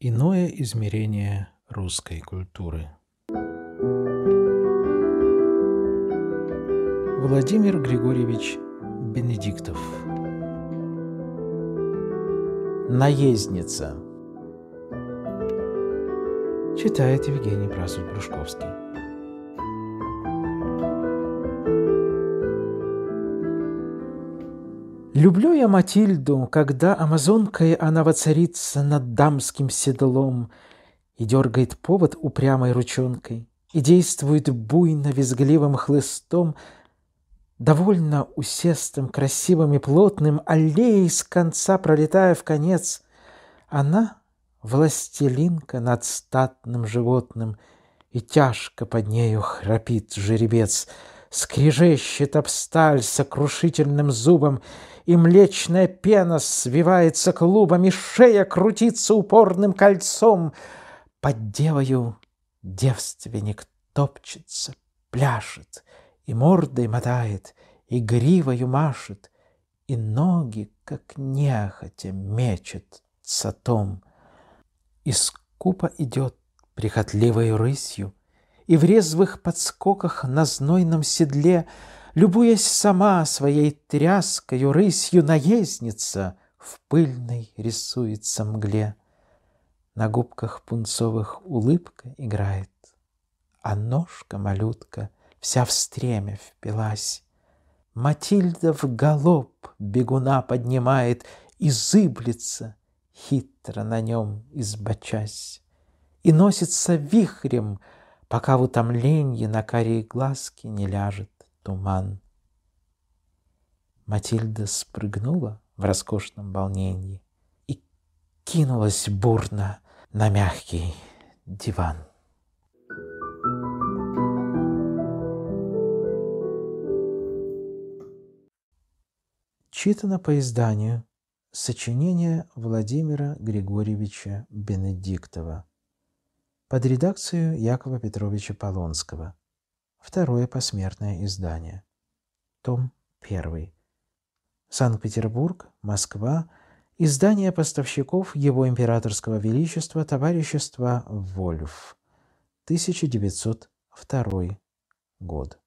Иное измерение русской культуры. Владимир Григорьевич Бенедиктов. Наездница. Читает Евгений Прасуль-Брюшковский. Люблю я Матильду, когда амазонкой она воцарится над дамским седлом и дергает повод упрямой ручонкой, и действует буйно визгливым хлыстом, довольно усестым, красивым и плотным, аллеей с конца пролетая в конец. Она — властелинка над статным животным, и тяжко под нею храпит жеребец, скрежещет об сталь сокрушительным зубом, и млечная пена свивается клубами, шея крутится упорным кольцом. Под девою девственник топчется, пляшет, и мордой мотает, и гривою машет, и ноги, как нехотя, мечет сатом. И скупо идет прихотливой рысью, и в резвых подскоках на знойном седле — Любуясь сама своей тряскою рысью наездница, В пыльной рисуется мгле. На губках пунцовых улыбка играет, А ножка-малютка вся в стреме впилась. Матильда в галоп бегуна поднимает И зыблется, хитро на нем избочась. И носится вихрем, пока в утомленье На карие глазки не ляжет туман. Матильда спрыгнула в роскошном волнении и кинулась бурно на мягкий диван. Читано по изданию сочинение Владимира Григорьевича Бенедиктова под редакцию Якова Петровича Полонского – Второе посмертное издание. Том 1. Санкт-Петербург, Москва. Издание поставщиков Его Императорского Величества Товарищества Вольф. 1902 год.